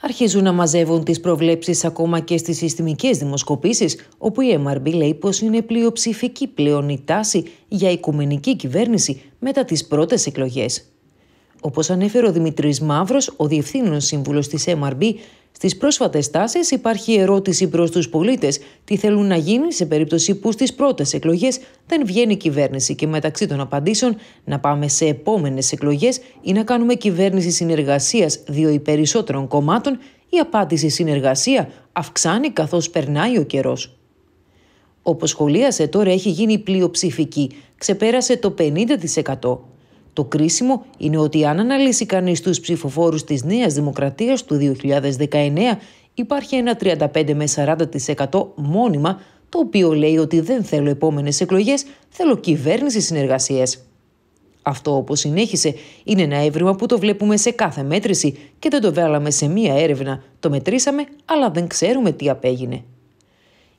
αρχίζουν να μαζεύουν τις προβλέψεις ακόμα και στις συστημικές δημοσκοπήσεις, όπου η MRB λέει πως είναι πλειοψηφική πλέον η τάση για οικουμενική κυβέρνηση μετά τις πρώτες εκλογές. Όπως ανέφερε ο Δημητρής Μαύρος, ο Διευθύνων Σύμβουλος της MRB, στις πρόσφατες τάσεις υπάρχει ερώτηση προς τους πολίτες τι θέλουν να γίνει σε περίπτωση που στις πρώτες εκλογές δεν βγαίνει κυβέρνηση και μεταξύ των απαντήσεων να πάμε σε επόμενες εκλογές ή να κάνουμε κυβέρνηση συνεργασίας δύο ή περισσότερων κομμάτων, η απάντηση συνεργασία αυξάνει καθώς περνάει ο καιρός. Όπως σχολίασε τώρα έχει γίνει πλειοψηφική, ξεπέρασε το 50%. Το κρίσιμο είναι ότι αν αναλύσει κανείς τους ψηφοφόρους της Νέας Δημοκρατίας του 2019, υπάρχει ένα 35 με 40% μόνιμα, το οποίο λέει ότι δεν θέλω επόμενες εκλογές, θέλω κυβέρνηση συνεργασίας. Αυτό, όπως συνέχισε, είναι ένα έβριμα που το βλέπουμε σε κάθε μέτρηση και δεν το βάλαμε σε μία έρευνα. Το μετρήσαμε, αλλά δεν ξέρουμε τι απέγινε.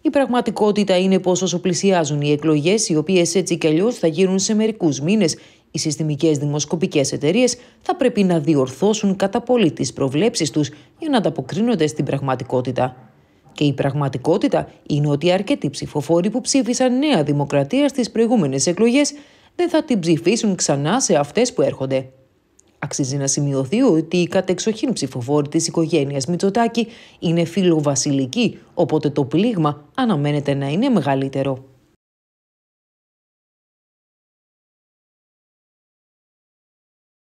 Η πραγματικότητα είναι πως όσο πλησιάζουν οι εκλογές, οι οποίες έτσι κι αλλιώς θα γίνουν σε μερικούς μήνες, οι συστημικές δημοσκοπικές εταιρείες θα πρέπει να διορθώσουν κατά πολύ τις προβλέψεις τους για να ανταποκρίνονται στην πραγματικότητα. Και η πραγματικότητα είναι ότι αρκετοί ψηφοφόροι που ψήφισαν Νέα Δημοκρατία στις προηγούμενες εκλογές δεν θα την ψηφίσουν ξανά σε αυτές που έρχονται. Αξίζει να σημειωθεί ότι οι κατεξοχήν ψηφοφόροι της οικογένειας Μητσοτάκη είναι φιλοβασιλικοί, οπότε το πλήγμα αναμένεται να είναι μεγαλύτερο.